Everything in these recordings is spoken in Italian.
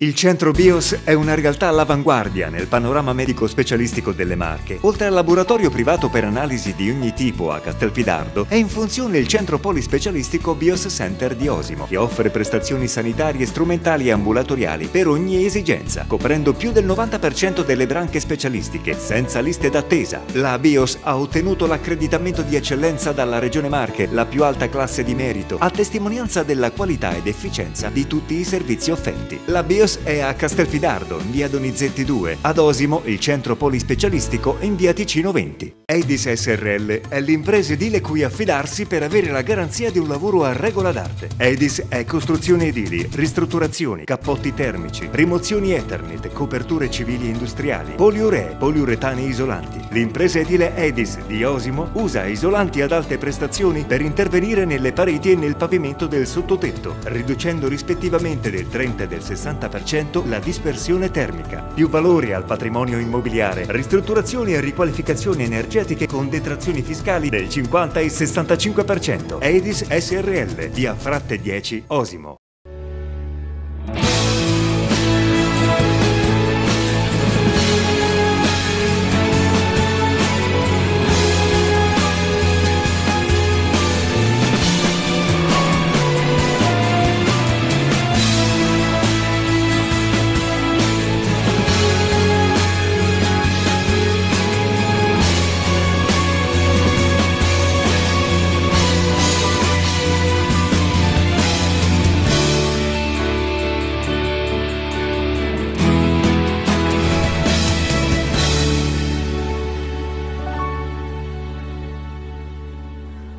il centro BIOS è una realtà all'avanguardia nel panorama medico specialistico delle Marche. Oltre al laboratorio privato per analisi di ogni tipo a Castelfidardo, è in funzione il centro polispecialistico BIOS Center di Osimo, che offre prestazioni sanitarie, strumentali e ambulatoriali per ogni esigenza, coprendo più del 90% delle branche specialistiche, senza liste d'attesa. La BIOS ha ottenuto l'accreditamento di eccellenza dalla Regione Marche, la più alta classe di merito, a testimonianza della qualità ed efficienza di tutti i servizi offerti. La BIOS Studios è a Castelfidardo, in via Donizetti 2, ad Osimo, il centro polispecialistico, in via Ticino 20. Edis SRL è l'impresa edile cui affidarsi per avere la garanzia di un lavoro a regola d'arte. Edis è costruzioni edili, ristrutturazioni, cappotti termici, rimozioni Ethernet, coperture civili e industriali, poliuree, poliuretani isolanti. L'impresa edile Edis di Osimo usa isolanti ad alte prestazioni per intervenire nelle pareti e nel pavimento del sottotetto, riducendo rispettivamente del 30 e del 60% 50% la dispersione termica. Più valore al patrimonio immobiliare, ristrutturazioni e riqualificazioni energetiche con detrazioni fiscali del 50 e 65%. Edis SRL, via Fratte 10, Osimo.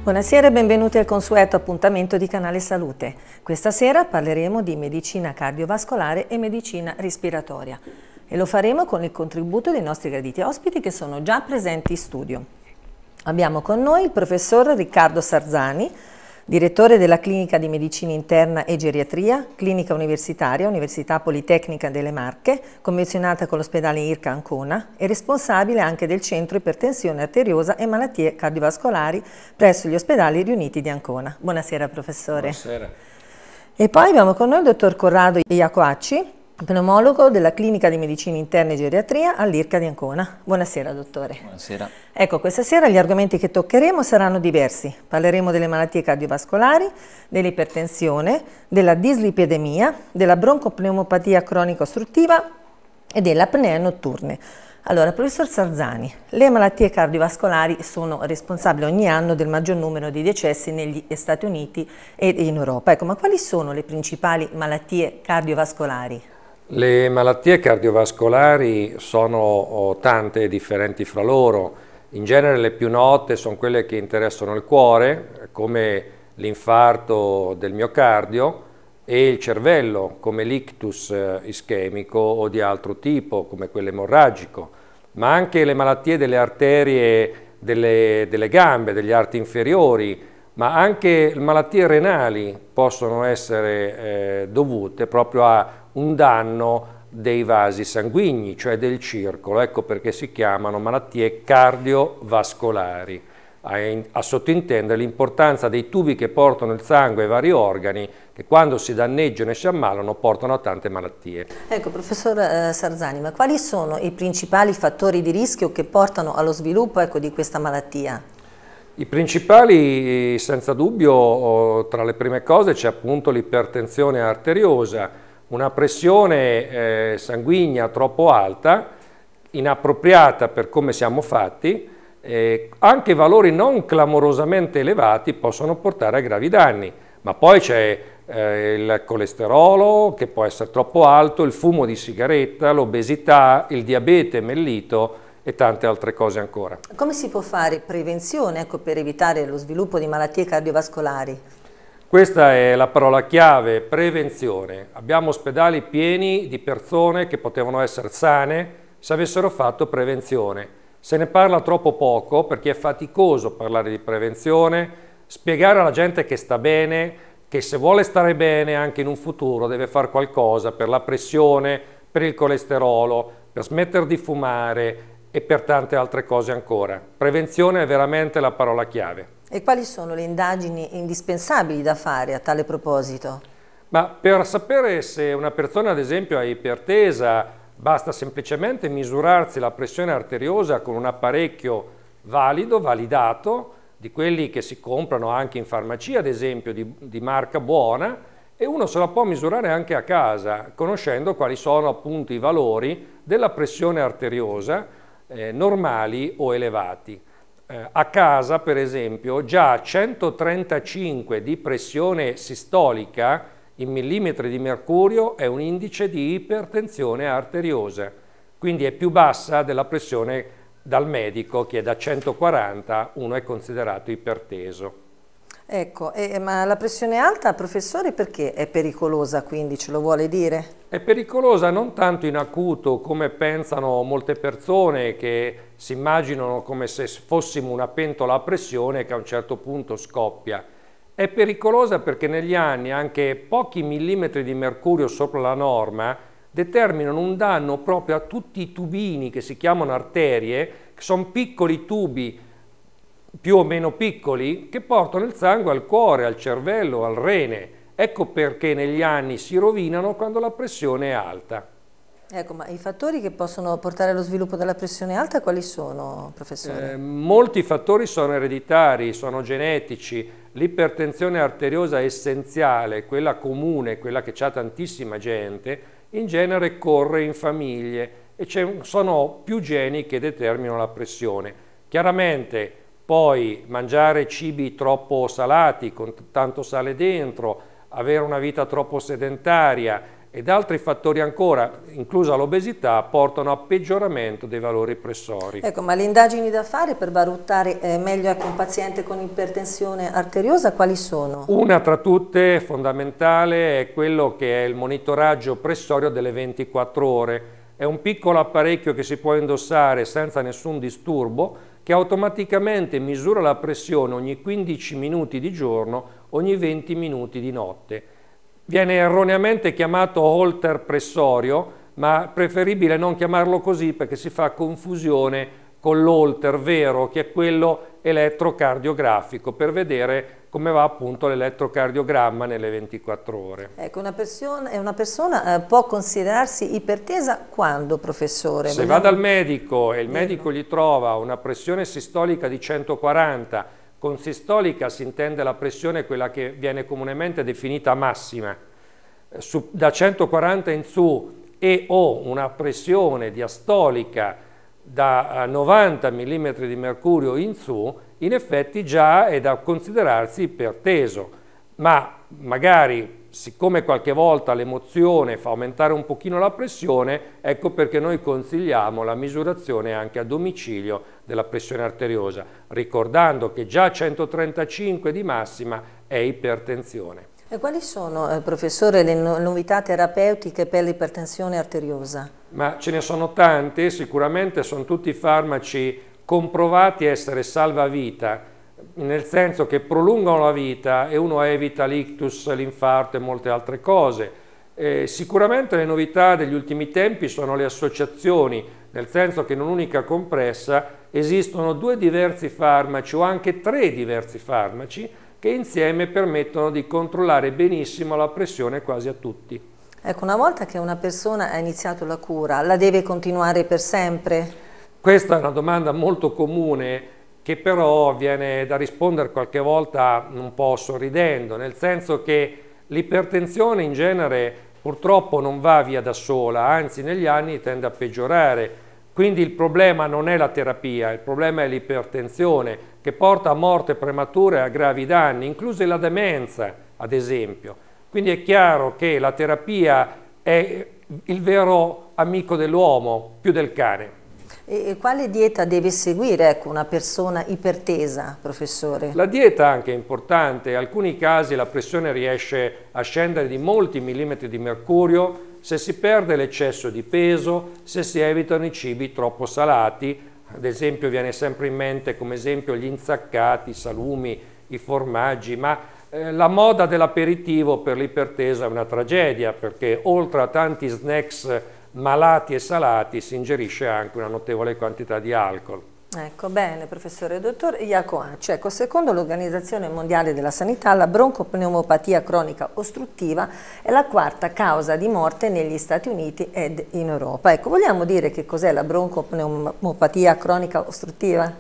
Buonasera e benvenuti al consueto appuntamento di Canale Salute. Questa sera parleremo di medicina cardiovascolare e medicina respiratoria e lo faremo con il contributo dei nostri graditi ospiti che sono già presenti in studio. Abbiamo con noi il professor Riccardo Sarzani, direttore della Clinica di Medicina Interna e Geriatria, Clinica Universitaria, Università Politecnica delle Marche, convenzionata con l'ospedale Irca Ancona e responsabile anche del Centro Ipertensione Arteriosa e Malattie Cardiovascolari presso gli ospedali riuniti di Ancona. Buonasera professore. Buonasera. E poi abbiamo con noi il dottor Corrado Iacoacci, pneumologo della clinica di medicina interna e geriatria all'IRCA di Ancona. Buonasera dottore. Buonasera. Ecco, questa sera gli argomenti che toccheremo saranno diversi. Parleremo delle malattie cardiovascolari, dell'ipertensione, della dislipidemia, della broncopneumopatia cronico-ostruttiva e dell'apnea notturne. Allora, professor Sarzani, le malattie cardiovascolari sono responsabili ogni anno del maggior numero di decessi negli Stati Uniti e in Europa. Ecco, ma quali sono le principali malattie cardiovascolari? Le malattie cardiovascolari sono oh, tante e differenti fra loro. In genere le più note sono quelle che interessano il cuore, come l'infarto del miocardio, e il cervello, come l'ictus eh, ischemico o di altro tipo, come quello emorragico, ma anche le malattie delle arterie delle, delle gambe, degli arti inferiori, ma anche malattie renali possono essere eh, dovute proprio a un danno dei vasi sanguigni, cioè del circolo, ecco perché si chiamano malattie cardiovascolari, a, in, a sottintendere l'importanza dei tubi che portano il sangue ai vari organi che quando si danneggiano e si ammalano portano a tante malattie. Ecco, professor eh, Sarzani, ma quali sono i principali fattori di rischio che portano allo sviluppo ecco, di questa malattia? I principali, eh, senza dubbio, oh, tra le prime cose c'è appunto l'ipertensione arteriosa, una pressione eh, sanguigna troppo alta, inappropriata per come siamo fatti, eh, anche valori non clamorosamente elevati possono portare a gravi danni, ma poi c'è eh, il colesterolo che può essere troppo alto, il fumo di sigaretta, l'obesità, il diabete mellito e tante altre cose ancora. Come si può fare prevenzione ecco, per evitare lo sviluppo di malattie cardiovascolari? Questa è la parola chiave, prevenzione. Abbiamo ospedali pieni di persone che potevano essere sane se avessero fatto prevenzione. Se ne parla troppo poco perché è faticoso parlare di prevenzione, spiegare alla gente che sta bene, che se vuole stare bene anche in un futuro deve fare qualcosa per la pressione, per il colesterolo, per smettere di fumare e per tante altre cose ancora. Prevenzione è veramente la parola chiave. E quali sono le indagini indispensabili da fare a tale proposito? Ma per sapere se una persona ad esempio è ipertesa basta semplicemente misurarsi la pressione arteriosa con un apparecchio valido, validato, di quelli che si comprano anche in farmacia ad esempio di, di marca buona e uno se la può misurare anche a casa conoscendo quali sono appunto i valori della pressione arteriosa eh, normali o elevati. Eh, a casa, per esempio, già 135 di pressione sistolica in millimetri di mercurio è un indice di ipertensione arteriosa, quindi è più bassa della pressione dal medico che è da 140, uno è considerato iperteso. Ecco, eh, ma la pressione alta, professore, perché è pericolosa quindi, ce lo vuole dire? È pericolosa non tanto in acuto come pensano molte persone che si immaginano come se fossimo una pentola a pressione che a un certo punto scoppia. È pericolosa perché negli anni anche pochi millimetri di mercurio sopra la norma determinano un danno proprio a tutti i tubini che si chiamano arterie, che sono piccoli tubi più o meno piccoli che portano il sangue al cuore, al cervello, al rene. Ecco perché negli anni si rovinano quando la pressione è alta. Ecco, ma i fattori che possono portare allo sviluppo della pressione alta quali sono, professore? Eh, molti fattori sono ereditari, sono genetici. L'ipertensione arteriosa essenziale, quella comune, quella che ha tantissima gente, in genere corre in famiglie e sono più geni che determinano la pressione. Chiaramente poi mangiare cibi troppo salati, con tanto sale dentro, avere una vita troppo sedentaria ed altri fattori ancora, inclusa l'obesità, portano a peggioramento dei valori pressori. Ecco, ma le indagini da fare per valutare eh, meglio anche ecco, un paziente con ipertensione arteriosa quali sono? Una tra tutte fondamentale è quello che è il monitoraggio pressorio delle 24 ore. È un piccolo apparecchio che si può indossare senza nessun disturbo che automaticamente misura la pressione ogni 15 minuti di giorno, ogni 20 minuti di notte. Viene erroneamente chiamato holter pressorio, ma è preferibile non chiamarlo così perché si fa confusione con l'holter vero, che è quello elettrocardiografico per vedere come va appunto l'elettrocardiogramma nelle 24 ore. Ecco, una persona, una persona eh, può considerarsi ipertesa quando, professore? Se va dal medico e il medico gli trova una pressione sistolica di 140, con sistolica si intende la pressione quella che viene comunemente definita massima, eh, Su, da 140 in su e o una pressione diastolica da 90 eh, mm di mercurio in su, in effetti già è da considerarsi iperteso, ma magari siccome qualche volta l'emozione fa aumentare un pochino la pressione, ecco perché noi consigliamo la misurazione anche a domicilio della pressione arteriosa, ricordando che già 135 di massima è ipertensione. Quali sono, eh, professore, le no novità terapeutiche per l'ipertensione arteriosa? Ma ce ne sono tante, sicuramente sono tutti farmaci comprovati essere salvavita, nel senso che prolungano la vita e uno evita l'ictus, l'infarto e molte altre cose. Eh, sicuramente le novità degli ultimi tempi sono le associazioni, nel senso che in un'unica compressa esistono due diversi farmaci o anche tre diversi farmaci che insieme permettono di controllare benissimo la pressione quasi a tutti. Ecco, una volta che una persona ha iniziato la cura, la deve continuare per sempre? Questa è una domanda molto comune che però viene da rispondere qualche volta un po' sorridendo, nel senso che l'ipertensione in genere purtroppo non va via da sola, anzi negli anni tende a peggiorare quindi il problema non è la terapia, il problema è l'ipertensione che porta a morte premature e a gravi danni, incluse la demenza, ad esempio. Quindi è chiaro che la terapia è il vero amico dell'uomo più del cane. E quale dieta deve seguire ecco, una persona ipertesa, professore? La dieta anche è importante, in alcuni casi la pressione riesce a scendere di molti millimetri di mercurio, se si perde l'eccesso di peso, se si evitano i cibi troppo salati, ad esempio viene sempre in mente come esempio gli inzaccati, i salumi, i formaggi, ma eh, la moda dell'aperitivo per l'ipertesa è una tragedia perché oltre a tanti snacks malati e salati si ingerisce anche una notevole quantità di alcol. Ecco, bene, professore dottor Iacoaccio, Ecco, secondo l'Organizzazione Mondiale della Sanità, la broncopneumopatia cronica ostruttiva è la quarta causa di morte negli Stati Uniti ed in Europa. Ecco, vogliamo dire che cos'è la broncopneumopatia cronica ostruttiva?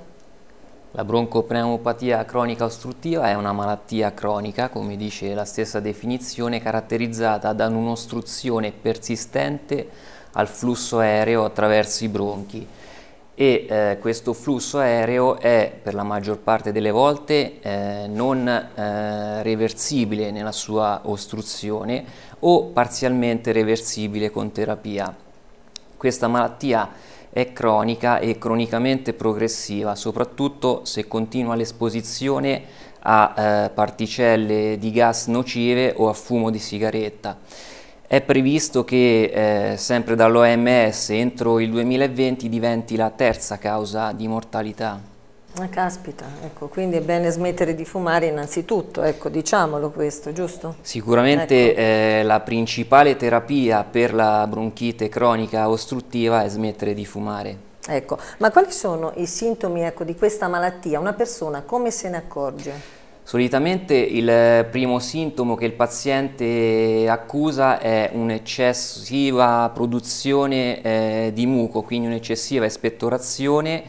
La broncopneumopatia cronica ostruttiva è una malattia cronica, come dice la stessa definizione, caratterizzata da un'ostruzione persistente al flusso aereo attraverso i bronchi e eh, questo flusso aereo è per la maggior parte delle volte eh, non eh, reversibile nella sua ostruzione o parzialmente reversibile con terapia. Questa malattia è cronica e cronicamente progressiva, soprattutto se continua l'esposizione a eh, particelle di gas nocive o a fumo di sigaretta. È previsto che, eh, sempre dall'OMS, entro il 2020 diventi la terza causa di mortalità. Ma caspita, ecco, quindi è bene smettere di fumare innanzitutto, ecco, diciamolo questo, giusto? Sicuramente ecco. eh, la principale terapia per la bronchite cronica ostruttiva è smettere di fumare. Ecco, ma quali sono i sintomi ecco, di questa malattia? Una persona come se ne accorge? Solitamente il primo sintomo che il paziente accusa è un'eccessiva produzione eh, di muco, quindi un'eccessiva espettorazione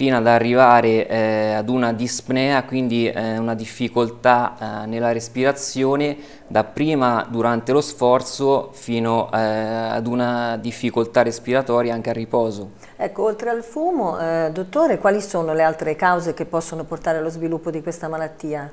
fino ad arrivare eh, ad una dispnea, quindi eh, una difficoltà eh, nella respirazione, dapprima durante lo sforzo fino eh, ad una difficoltà respiratoria anche al riposo. Ecco, oltre al fumo, eh, dottore, quali sono le altre cause che possono portare allo sviluppo di questa malattia?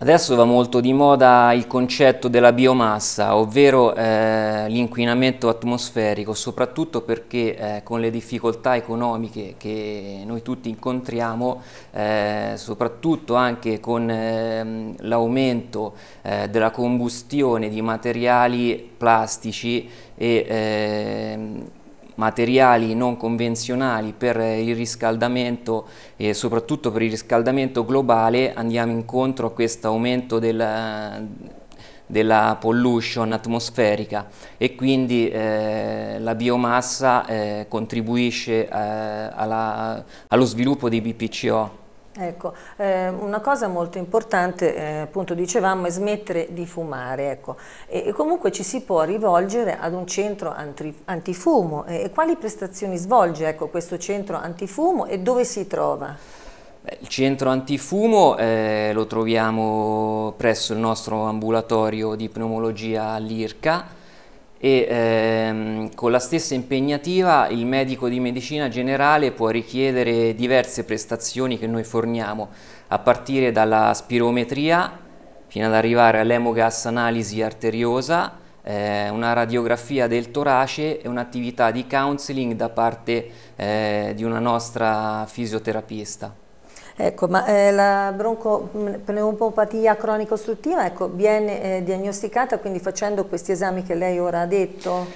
Adesso va molto di moda il concetto della biomassa, ovvero eh, l'inquinamento atmosferico, soprattutto perché eh, con le difficoltà economiche che noi tutti incontriamo, eh, soprattutto anche con ehm, l'aumento eh, della combustione di materiali plastici e ehm, materiali non convenzionali per il riscaldamento e soprattutto per il riscaldamento globale andiamo incontro a questo aumento del, della pollution atmosferica e quindi eh, la biomassa eh, contribuisce eh, alla, allo sviluppo dei BPCO. Ecco, eh, una cosa molto importante, eh, appunto dicevamo, è smettere di fumare. Ecco. E, e, comunque ci si può rivolgere ad un centro anti, antifumo. E, e, quali prestazioni svolge ecco, questo centro antifumo e dove si trova? Beh, il centro antifumo eh, lo troviamo presso il nostro ambulatorio di pneumologia all'IRCA, e ehm, con la stessa impegnativa il medico di medicina generale può richiedere diverse prestazioni che noi forniamo, a partire dalla spirometria fino ad arrivare all'emogas analisi arteriosa, eh, una radiografia del torace e un'attività di counseling da parte eh, di una nostra fisioterapista. Ecco, ma eh, la broncopneumopatia mm, cronico ostruttiva ecco, viene eh, diagnosticata quindi facendo questi esami che lei ora ha detto?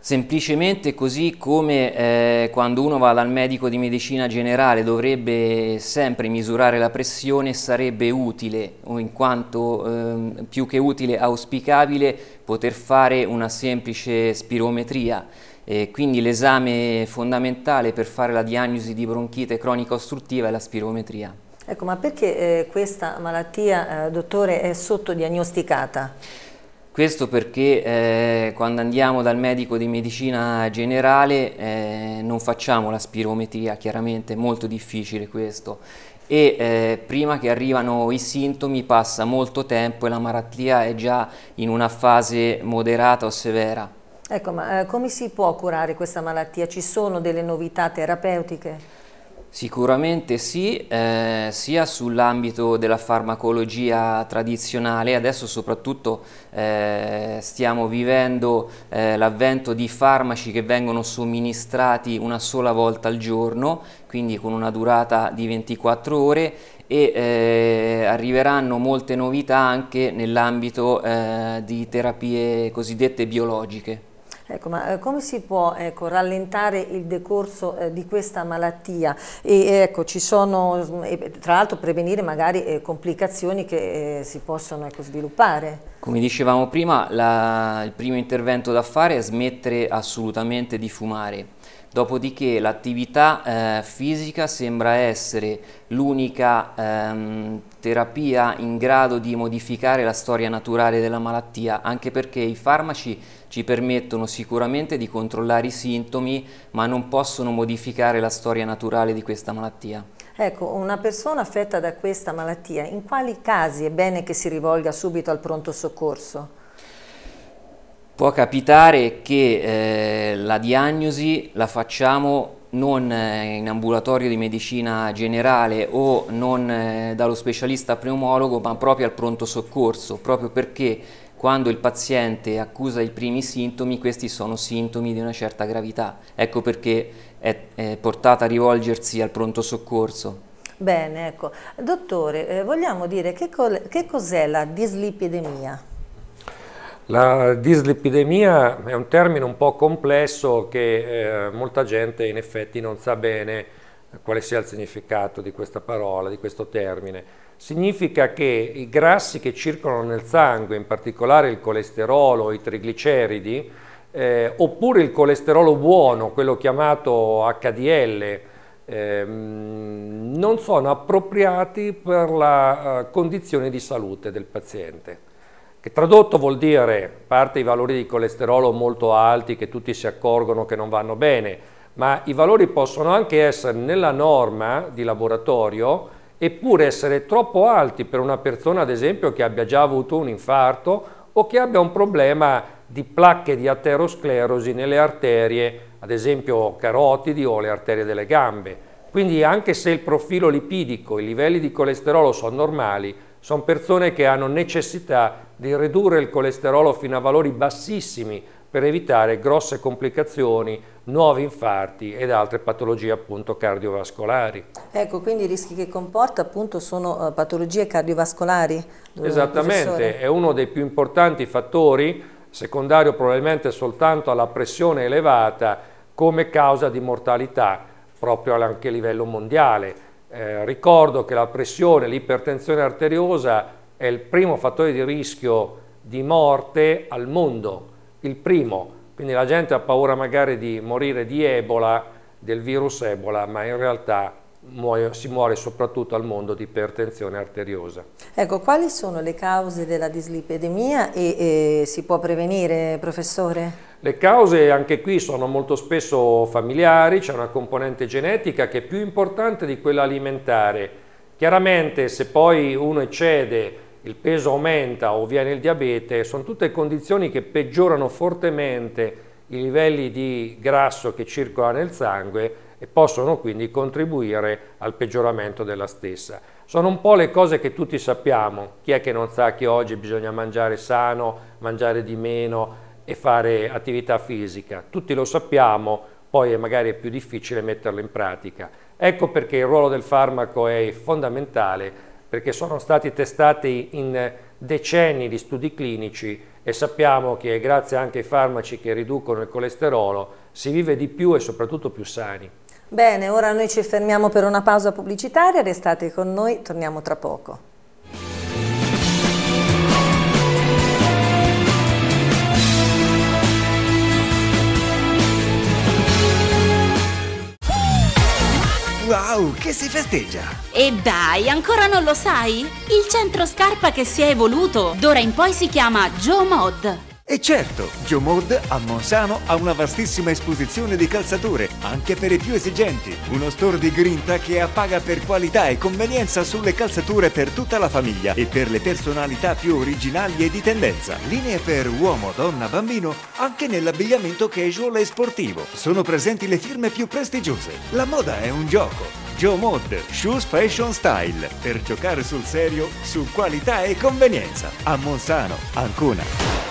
Semplicemente così come eh, quando uno va dal medico di medicina generale dovrebbe sempre misurare la pressione, sarebbe utile, o in quanto ehm, più che utile auspicabile, poter fare una semplice spirometria e quindi l'esame fondamentale per fare la diagnosi di bronchite cronica ostruttiva è la spirometria. Ecco, ma perché eh, questa malattia, eh, dottore, è sottodiagnosticata? Questo perché eh, quando andiamo dal medico di medicina generale eh, non facciamo la spirometria, chiaramente è molto difficile questo e eh, prima che arrivano i sintomi passa molto tempo e la malattia è già in una fase moderata o severa. Ecco, ma eh, come si può curare questa malattia? Ci sono delle novità terapeutiche? Sicuramente sì, eh, sia sull'ambito della farmacologia tradizionale, adesso soprattutto eh, stiamo vivendo eh, l'avvento di farmaci che vengono somministrati una sola volta al giorno, quindi con una durata di 24 ore e eh, arriveranno molte novità anche nell'ambito eh, di terapie cosiddette biologiche. Ecco, ma eh, come si può ecco, rallentare il decorso eh, di questa malattia? E, eh, ecco, ci sono, mm, tra l'altro prevenire magari eh, complicazioni che eh, si possono ecco, sviluppare? Come dicevamo prima, la, il primo intervento da fare è smettere assolutamente di fumare. Dopodiché l'attività eh, fisica sembra essere l'unica ehm, terapia in grado di modificare la storia naturale della malattia, anche perché i farmaci ci permettono sicuramente di controllare i sintomi, ma non possono modificare la storia naturale di questa malattia. Ecco, una persona affetta da questa malattia, in quali casi è bene che si rivolga subito al pronto soccorso? Può capitare che eh, la diagnosi la facciamo non eh, in ambulatorio di medicina generale o non eh, dallo specialista pneumologo, ma proprio al pronto soccorso, proprio perché quando il paziente accusa i primi sintomi, questi sono sintomi di una certa gravità. Ecco perché è, è portata a rivolgersi al pronto soccorso. Bene, ecco. Dottore, eh, vogliamo dire che, che cos'è la dislipidemia? La dislipidemia è un termine un po' complesso che eh, molta gente in effetti non sa bene quale sia il significato di questa parola, di questo termine. Significa che i grassi che circolano nel sangue, in particolare il colesterolo, i trigliceridi, eh, oppure il colesterolo buono, quello chiamato HDL, eh, non sono appropriati per la uh, condizione di salute del paziente che tradotto vuol dire a parte i valori di colesterolo molto alti che tutti si accorgono che non vanno bene, ma i valori possono anche essere nella norma di laboratorio eppure essere troppo alti per una persona ad esempio che abbia già avuto un infarto o che abbia un problema di placche di aterosclerosi nelle arterie, ad esempio carotidi o le arterie delle gambe. Quindi anche se il profilo lipidico, i livelli di colesterolo sono normali, sono persone che hanno necessità di ridurre il colesterolo fino a valori bassissimi per evitare grosse complicazioni, nuovi infarti ed altre patologie appunto cardiovascolari. Ecco, quindi i rischi che comporta appunto sono eh, patologie cardiovascolari? Esattamente, è uno dei più importanti fattori, secondario probabilmente soltanto alla pressione elevata, come causa di mortalità, proprio anche a livello mondiale. Eh, ricordo che la pressione, l'ipertensione arteriosa è il primo fattore di rischio di morte al mondo il primo, quindi la gente ha paura magari di morire di Ebola, del virus Ebola, ma in realtà muoio, si muore soprattutto al mondo di ipertensione arteriosa. Ecco, quali sono le cause della dislipidemia e, e si può prevenire, professore? Le cause anche qui sono molto spesso familiari, c'è una componente genetica che è più importante di quella alimentare. Chiaramente se poi uno eccede il peso aumenta o viene il diabete, sono tutte condizioni che peggiorano fortemente i livelli di grasso che circola nel sangue e possono quindi contribuire al peggioramento della stessa. Sono un po' le cose che tutti sappiamo, chi è che non sa che oggi bisogna mangiare sano, mangiare di meno e fare attività fisica, tutti lo sappiamo, poi magari è più difficile metterlo in pratica. Ecco perché il ruolo del farmaco è fondamentale perché sono stati testati in decenni di studi clinici e sappiamo che grazie anche ai farmaci che riducono il colesterolo si vive di più e soprattutto più sani. Bene, ora noi ci fermiamo per una pausa pubblicitaria, restate con noi, torniamo tra poco. Wow, che si festeggia! E dai, ancora non lo sai? Il centro scarpa che si è evoluto d'ora in poi si chiama Joe Mod. E certo, Geomod a Monsano ha una vastissima esposizione di calzature, anche per i più esigenti. Uno store di grinta che appaga per qualità e convenienza sulle calzature per tutta la famiglia e per le personalità più originali e di tendenza. Linee per uomo, donna, bambino, anche nell'abbigliamento casual e sportivo. Sono presenti le firme più prestigiose. La moda è un gioco. Geomod, Shoes Fashion Style, per giocare sul serio, su qualità e convenienza. A Monsano, Ancona.